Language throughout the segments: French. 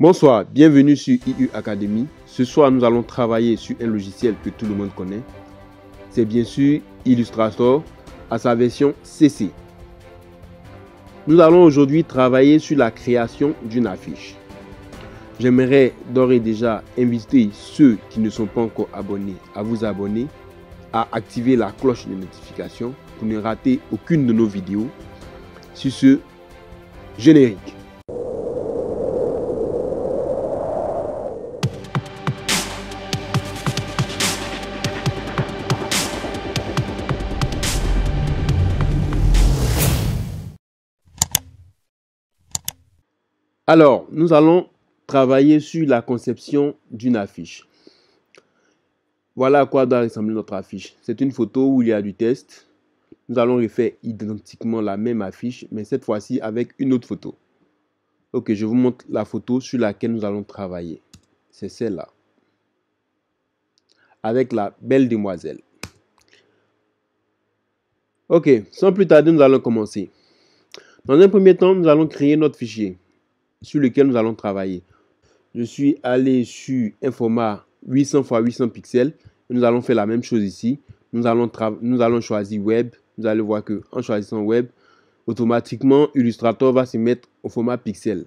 Bonsoir, bienvenue sur IU Academy. Ce soir, nous allons travailler sur un logiciel que tout le monde connaît. C'est bien sûr Illustrator à sa version CC. Nous allons aujourd'hui travailler sur la création d'une affiche. J'aimerais d'ores et déjà inviter ceux qui ne sont pas encore abonnés à vous abonner, à activer la cloche de notification pour ne rater aucune de nos vidéos. Sur ce, générique. Alors, nous allons travailler sur la conception d'une affiche. Voilà à quoi doit ressembler notre affiche. C'est une photo où il y a du texte. Nous allons refaire identiquement la même affiche, mais cette fois-ci avec une autre photo. Ok, je vous montre la photo sur laquelle nous allons travailler. C'est celle-là. Avec la belle demoiselle. Ok, sans plus tarder, nous allons commencer. Dans un premier temps, nous allons créer notre fichier sur lequel nous allons travailler. Je suis allé sur un format 800 x 800 pixels. Nous allons faire la même chose ici. Nous allons, nous allons choisir web. Vous allez voir que en choisissant web, automatiquement Illustrator va se mettre au format pixel.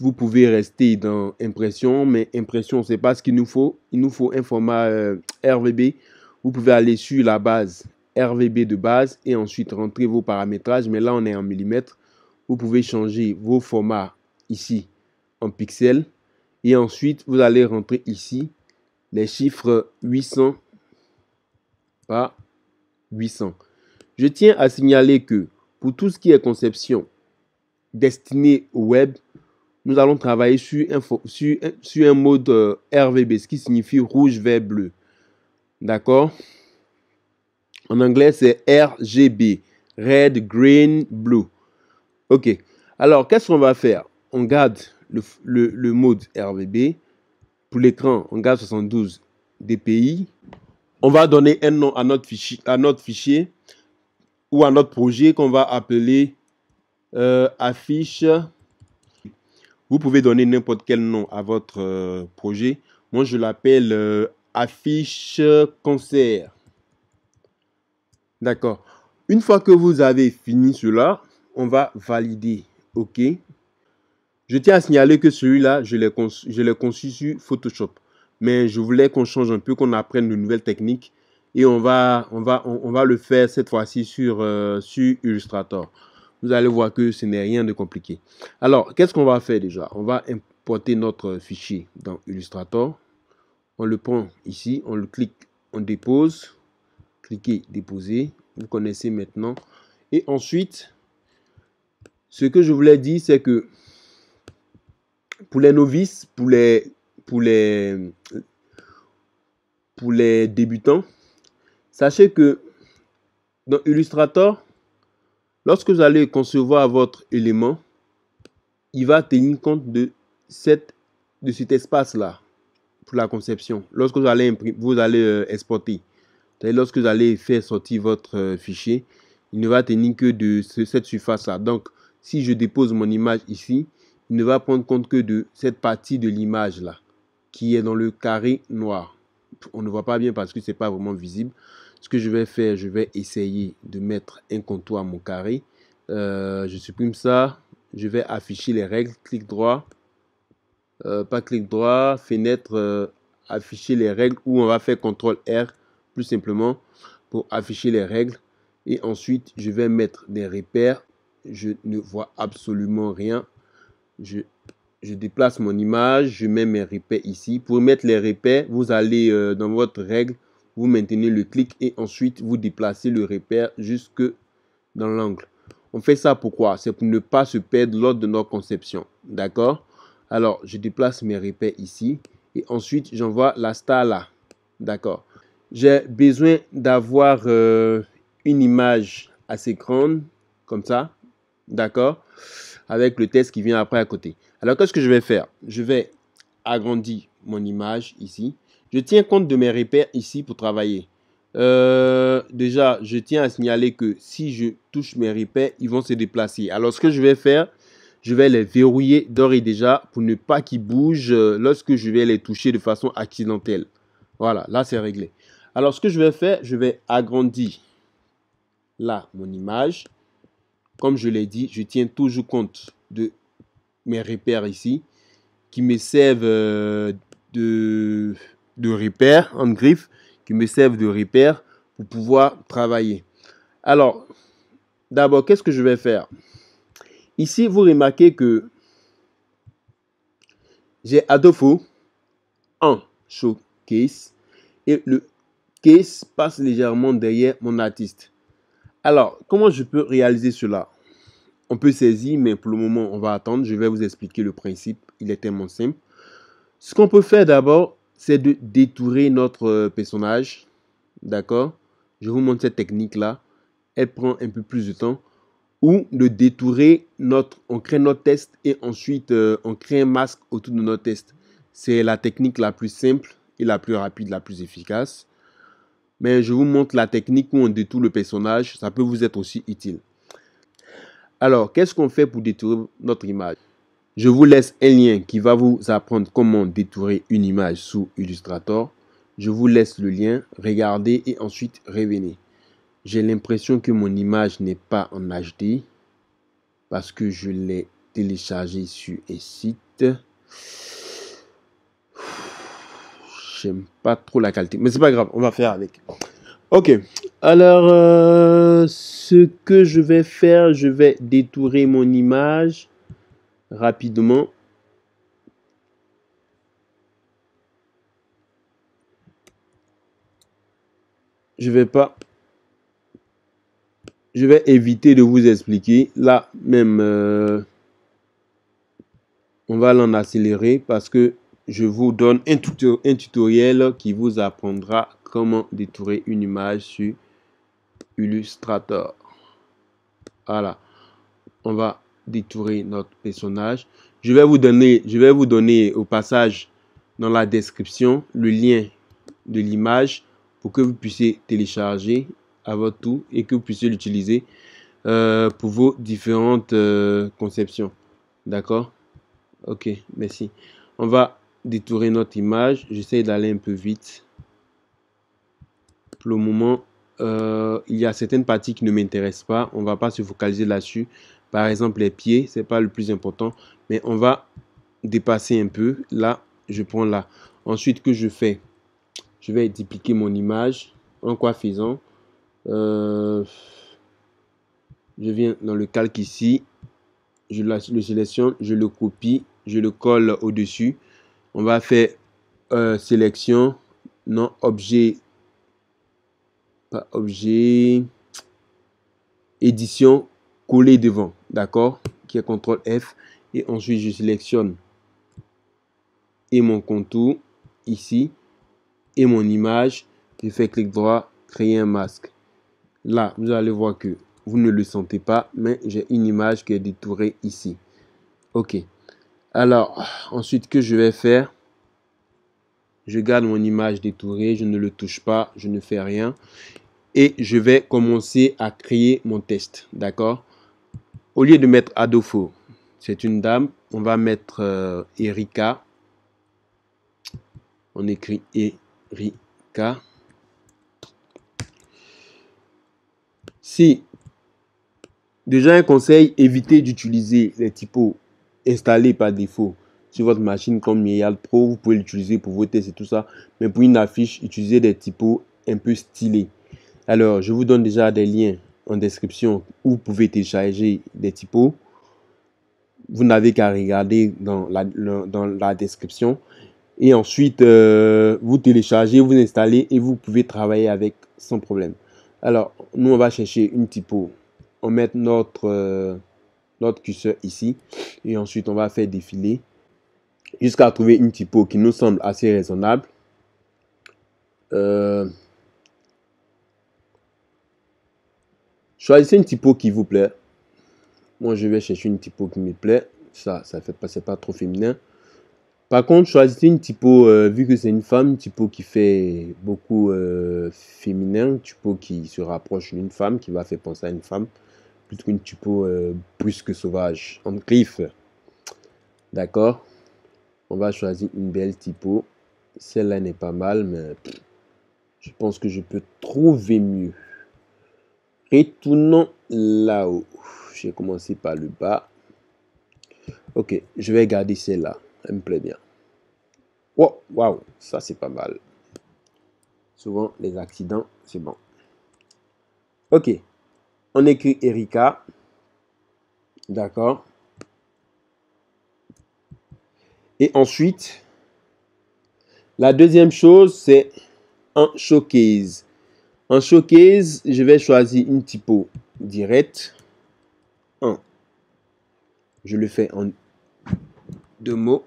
Vous pouvez rester dans impression, mais impression, c'est pas ce qu'il nous faut. Il nous faut un format euh, RVB. Vous pouvez aller sur la base RVB de base et ensuite rentrer vos paramétrages. Mais là, on est en millimètres vous pouvez changer vos formats ici en pixels. Et ensuite, vous allez rentrer ici les chiffres 800 par 800. Je tiens à signaler que pour tout ce qui est conception destinée au web, nous allons travailler sur un, sur, un mode euh, RVB, ce qui signifie rouge, vert, bleu. D'accord En anglais, c'est RGB, Red, Green, Blue. Ok. Alors, qu'est-ce qu'on va faire On garde le, mode RVB. Pour l'écran, on garde 72 DPI. On va donner un nom à notre fichier, ou à notre projet qu'on va appeler euh, affiche. Vous pouvez donner n'importe quel nom à votre euh, projet. Moi, je l'appelle euh, affiche concert. D'accord. Une fois que vous avez fini cela, on va valider. OK Je tiens à signaler que celui-là, je l'ai conçu, conçu sur Photoshop. Mais je voulais qu'on change un peu, qu'on apprenne de nouvelles techniques. Et on va, on va, on, va le faire cette fois-ci sur, euh, sur Illustrator. Vous allez voir que ce n'est rien de compliqué. Alors, qu'est-ce qu'on va faire déjà On va importer notre fichier dans Illustrator. On le prend ici, on le clique, on dépose. Cliquez, déposer. Vous connaissez maintenant. Et ensuite, ce que je voulais dire, c'est que pour les novices, pour les, pour les, pour les débutants, sachez que dans Illustrator, lorsque vous allez concevoir votre élément, il va tenir compte de, cette, de cet espace-là pour la conception. Lorsque vous allez, vous allez euh, exporter, lorsque vous allez faire sortir votre euh, fichier, il ne va tenir que de cette surface-là. Donc, si je dépose mon image ici, il ne va prendre compte que de cette partie de l'image là, qui est dans le carré noir. On ne voit pas bien parce que ce n'est pas vraiment visible. Ce que je vais faire, je vais essayer de mettre un contour à mon carré. Euh, je supprime ça. Je vais afficher les règles. Clic droit. Euh, pas clic droit. Fenêtre. Euh, afficher les règles. Ou on va faire CTRL R plus simplement pour afficher les règles. Et ensuite, je vais mettre des repères je ne vois absolument rien. Je, déplace mon image, je mets mes repères ici. Pour mettre les repères, vous allez euh, dans votre règle, vous maintenez le clic et ensuite vous déplacez le repère jusque dans l'angle. On fait ça pourquoi C'est pour ne pas se perdre l'ordre de notre conception. D'accord Alors, je déplace mes repères ici et ensuite j'envoie la star là. D'accord J'ai besoin d'avoir euh, une image assez grande, comme ça. D'accord Avec le test qui vient après à côté. Alors, qu'est-ce que je vais faire Je vais agrandir mon image ici. Je tiens compte de mes repères ici pour travailler. Euh, déjà, je tiens à signaler que si je touche mes repères, ils vont se déplacer. Alors, ce que je vais faire, je vais les verrouiller d'ores et déjà pour ne pas qu'ils bougent euh, lorsque je vais les toucher de façon accidentelle. Voilà, là, c'est réglé. Alors, ce que je vais faire, je vais agrandir là mon image. Comme je l'ai dit, je tiens toujours compte de mes repères ici qui me servent euh, de, de repères en griffe, qui me servent de repères pour pouvoir travailler. Alors, d'abord, qu'est-ce que je vais faire Ici, vous remarquez que j'ai Adofo en showcase et le case passe légèrement derrière mon artiste. Alors, comment je peux réaliser cela On peut saisir, mais pour le moment, on va attendre. Je vais vous expliquer le principe. Il est tellement simple. Ce qu'on peut faire d'abord, c'est de détourer notre euh, personnage. D'accord Je vous montre cette technique-là. Elle prend un peu plus de temps. Ou de détourer notre... On crée notre test et ensuite, euh, on crée un masque autour de notre test. C'est la technique la plus simple et la plus rapide, la plus efficace mais je vous montre la technique où on détourne le personnage, ça peut vous être aussi utile. Alors, qu'est-ce qu'on fait pour détourner notre image Je vous laisse un lien qui va vous apprendre comment détourer une image sous Illustrator. Je vous laisse le lien, regardez et ensuite revenez. J'ai l'impression que mon image n'est pas en HD parce que je l'ai téléchargée sur un site pas trop la qualité. Mais c'est pas grave, on va faire avec. Ok, alors euh, ce que je vais faire, je vais détourer mon image rapidement. Je vais pas. Je vais éviter de vous expliquer. Là même, euh, on va l'en accélérer parce que je vous donne un, tutoriel qui vous apprendra comment détourer une image sur Illustrator. Voilà, on va détourer notre personnage. Je vais vous donner, je vais vous donner au passage dans la description le lien de l'image pour que vous puissiez télécharger à votre tour et que vous puissiez l'utiliser euh, pour vos différentes euh, conceptions. D'accord Ok, merci. On va détourer notre image. J'essaie d'aller un peu vite. Pour le moment, euh, il y a certaines parties qui ne m'intéressent pas. On va pas se focaliser là-dessus. Par exemple, les pieds, c'est pas le plus important. Mais on va dépasser un peu. Là, je prends là. Ensuite, que je fais Je vais dupliquer mon image. En quoi faisant euh, Je viens dans le calque ici. Je le sélectionne, je le copie, je le colle au-dessus. On va faire euh, sélection, non, objet, pas objet, édition, coller devant, d'accord Qui est CTRL F. Et ensuite, je sélectionne et mon contour ici et mon image. Je fais clic droit, créer un masque. Là, vous allez voir que vous ne le sentez pas, mais j'ai une image qui est détourée ici. OK. Alors, ensuite, que je vais faire Je garde mon image détourée, je ne le touche pas, je ne fais rien. Et je vais commencer à créer mon test, d'accord Au lieu de mettre Adofo, c'est une dame, on va mettre euh, Erika. On écrit Erika. Si, déjà un conseil, évitez d'utiliser les typos installé par défaut sur votre machine comme Myriad Pro. Vous pouvez l'utiliser pour voter tests et tout ça. Mais pour une affiche, utilisez des typos un peu stylés. Alors, je vous donne déjà des liens en description où vous pouvez télécharger des typos. Vous n'avez qu'à regarder dans la, dans la description. Et ensuite, euh, vous téléchargez, vous installez et vous pouvez travailler avec sans problème. Alors, nous, on va chercher une typo. On met notre... Euh, notre curseur ici. Et ensuite, on va faire défiler jusqu'à trouver une typo qui nous semble assez raisonnable. Euh, choisissez une typo qui vous plaît. Moi, je vais chercher une typo qui me plaît. Ça, ça fait passer pas trop féminin. Par contre, choisissez une typo, euh, vu que c'est une femme, typo qui fait beaucoup euh, féminin, une typo qui se rapproche d'une femme, qui va faire penser à une femme plutôt une typo brusque euh, sauvage en griffe. D'accord On va choisir une belle typo. Celle-là n'est pas mal, mais je pense que je peux trouver mieux. Retournons là-haut. J'ai commencé par le bas. Ok, je vais garder celle-là. Elle me plaît bien. Oh, waouh, wow, ça c'est pas mal. Souvent, les accidents, c'est bon. Ok, on écrit Erika. D'accord Et ensuite, la deuxième chose, c'est un showcase. En showcase, je vais choisir une typo directe. 1. Je le fais en deux mots.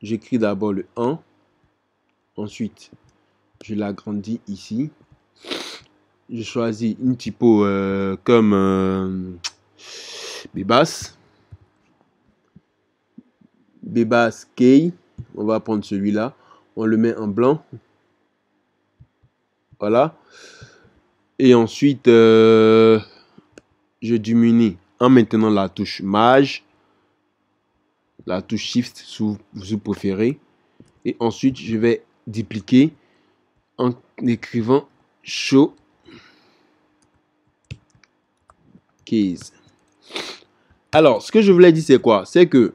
J'écris d'abord le 1. Ensuite, je l'agrandis ici je choisis une typo euh, comme euh, Bebas. Bebas K. On va prendre celui-là. On le met en blanc. Voilà. Et ensuite, euh, je diminue en maintenant la touche Mage. La touche Shift, si vous préférez. Et ensuite, je vais dupliquer en écrivant Show Alors, ce que je voulais dire, c'est quoi C'est que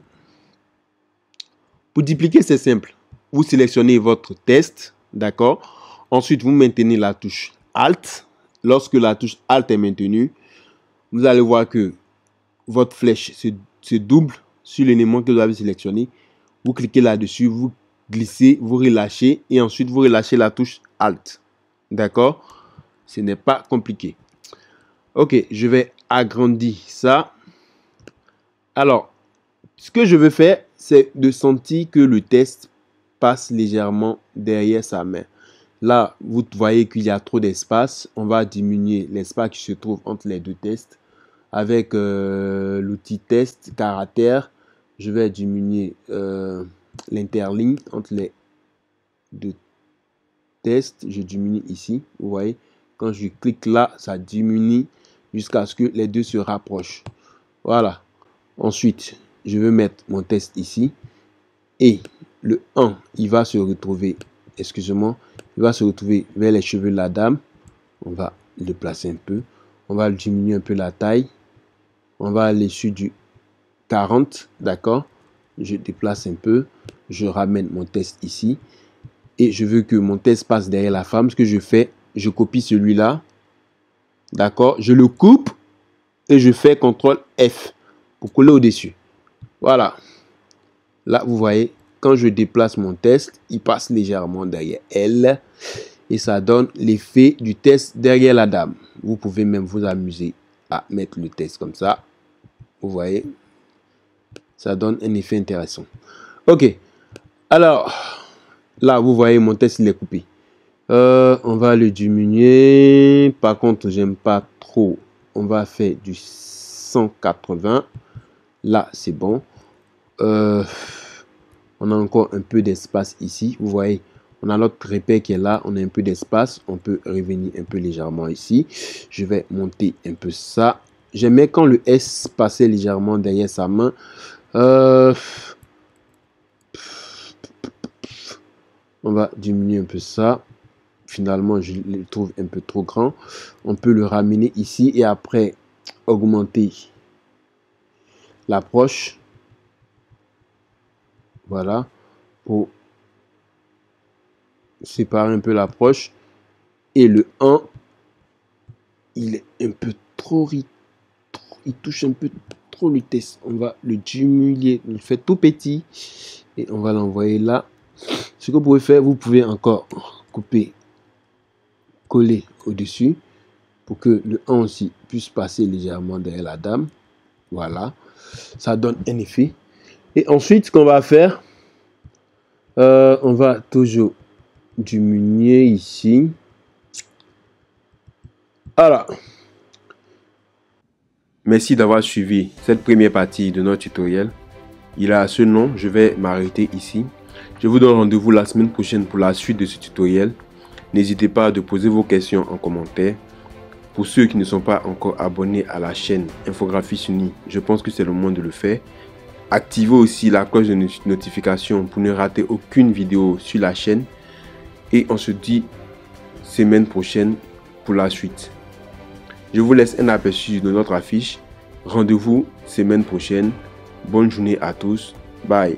pour dupliquer, c'est simple. Vous sélectionnez votre test, d'accord Ensuite, vous maintenez la touche Alt. Lorsque la touche Alt est maintenue, vous allez voir que votre flèche se, se double sur l'élément que vous avez sélectionné. Vous cliquez là-dessus, vous glissez, vous relâchez et ensuite vous relâchez la touche Alt. D'accord Ce n'est pas compliqué. Ok, je vais agrandi ça. Alors, ce que je veux faire, c'est de sentir que le test passe légèrement derrière sa main. Là, vous voyez qu'il y a trop d'espace. On va diminuer l'espace qui se trouve entre les deux tests. Avec euh, l'outil test caractère, je vais diminuer l'interlink euh, l'interligne entre les deux tests. Je diminue ici, vous voyez. Quand je clique là, ça diminue jusqu'à ce que les deux se rapprochent. Voilà. Ensuite, je vais mettre mon test ici. Et le 1, il va se retrouver, excusez-moi, il va se retrouver vers les cheveux de la dame. On va le placer un peu. On va diminuer un peu la taille. On va aller sur du 40, d'accord Je déplace un peu. Je ramène mon test ici. Et je veux que mon test passe derrière la femme. Ce que je fais, je copie celui-là. D'accord Je le coupe et je fais CTRL F pour coller au-dessus. Voilà. Là, vous voyez, quand je déplace mon test, il passe légèrement derrière elle. Et ça donne l'effet du test derrière la dame. Vous pouvez même vous amuser à mettre le test comme ça. Vous voyez, ça donne un effet intéressant. Ok. Alors, là, vous voyez, mon test, il est coupé. Euh, on va le diminuer. Par contre, j'aime pas trop. On va faire du 180. Là, c'est bon. Euh, on a encore un peu d'espace ici. Vous voyez, on a notre repère qui est là. On a un peu d'espace. On peut revenir un peu légèrement ici. Je vais monter un peu ça. J'aimais quand le S passait légèrement derrière sa main. Euh, on va diminuer un peu ça finalement je le trouve un peu trop grand. On peut le ramener ici et après augmenter l'approche. Voilà, pour séparer un peu l'approche. Et le 1, il est un peu trop, il touche un peu trop le test. On va le diminuer, il fait tout petit et on va l'envoyer là. Ce que vous pouvez faire, vous pouvez encore couper au-dessus pour que le 1 aussi puisse passer légèrement derrière la dame. Voilà, ça donne un effet. Et ensuite, ce qu'on va faire, euh, on va toujours diminuer ici. Voilà. Merci d'avoir suivi cette première partie de notre tutoriel. Il a ce nom, je vais m'arrêter ici. Je vous donne rendez-vous la semaine prochaine pour la suite de ce tutoriel. N'hésitez pas à poser vos questions en commentaire. Pour ceux qui ne sont pas encore abonnés à la chaîne Infographie Sunni, je pense que c'est le moment de le faire. Activez aussi la cloche de notification pour ne rater aucune vidéo sur la chaîne. Et on se dit semaine prochaine pour la suite. Je vous laisse un aperçu de notre affiche. Rendez-vous semaine prochaine. Bonne journée à tous. Bye.